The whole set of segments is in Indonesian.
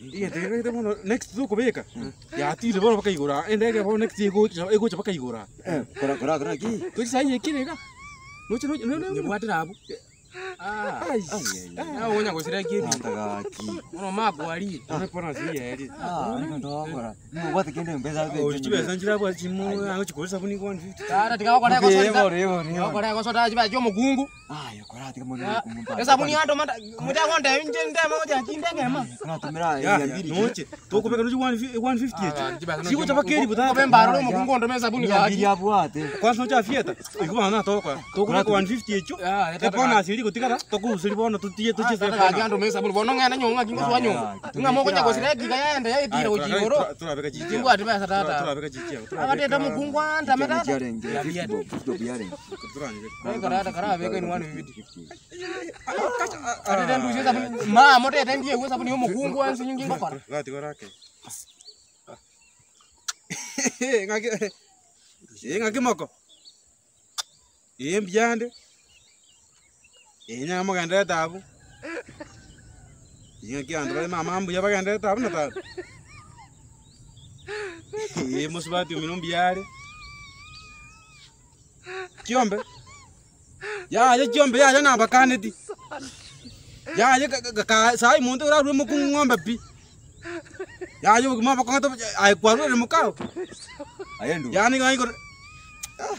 ndä må no thå kå mä ka yatirä bona bakaigå ra ä gå nja bakaigå ra naonya gusira kindi muno mabwari unapona zia eri ndogora ngobati kende mbeza pe oh, uchibe sanjira bwa chimu ango chikolesa kuni 150 tara tikakora kwa sonda revo revo kora kwa sonda chiba chomo gungu ah yokora tikamona ah, kumba esa kuni ando mata muta konda nje ndema kuti achindenge ma kana tumira ya mbiri noche tokopeka nochi 150 yechi chiko chapakeri buta kopembaro lo ah, mugungu ndo mesa buni kachi mbiri apo ate kwa sonda fieta ikubana toka tokopeka 150 yecho ya bonus iri kutika Tara. Tuku silbono tutie tutie sana gagi ando mesa bulbono ngana nyonga kingo swanyo. Nga moko nyako sira gi kaya nda ya tira uji goro. Tura beka jiji. Kingo adi mesa tata. Tura beka jiji. Aba de damu kungwa nda meta. Kudo biare. Tura ni. Kara kara kara beka inwani bibidi. Adi dan duje sabu ma mote dan gua gwe sabu ni mo kungwa ansi nyingi ngopara. Lati korake. Ngaki. Ngaki moko. Yembyande inya mukandira tabu Ini ki andu bali mama pak bakandira tabu minum na tabu iye musubati umino mbyale kiombe yaje kiombe yaje na bakaneti mau sai muntu urarwe mukungombe bi yaje kuma bakanga to kau. kwarure mukao Ya yani ya, ngai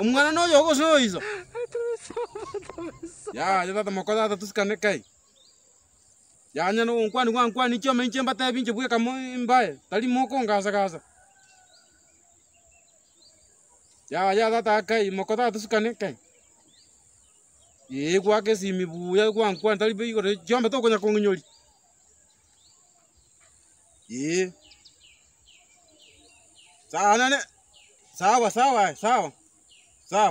umwana no yogo so izo ya jata kai ya nya no nkwani kwa nkwani kyo menche mbata binje bwe kamo tali moko ngasa kasa ya jata ta kai makoda ta tuskane kai ye kwa ke simi buya kwa nkwani tali bigo jombe to konya ye sana ne sawa sawa sawa sawa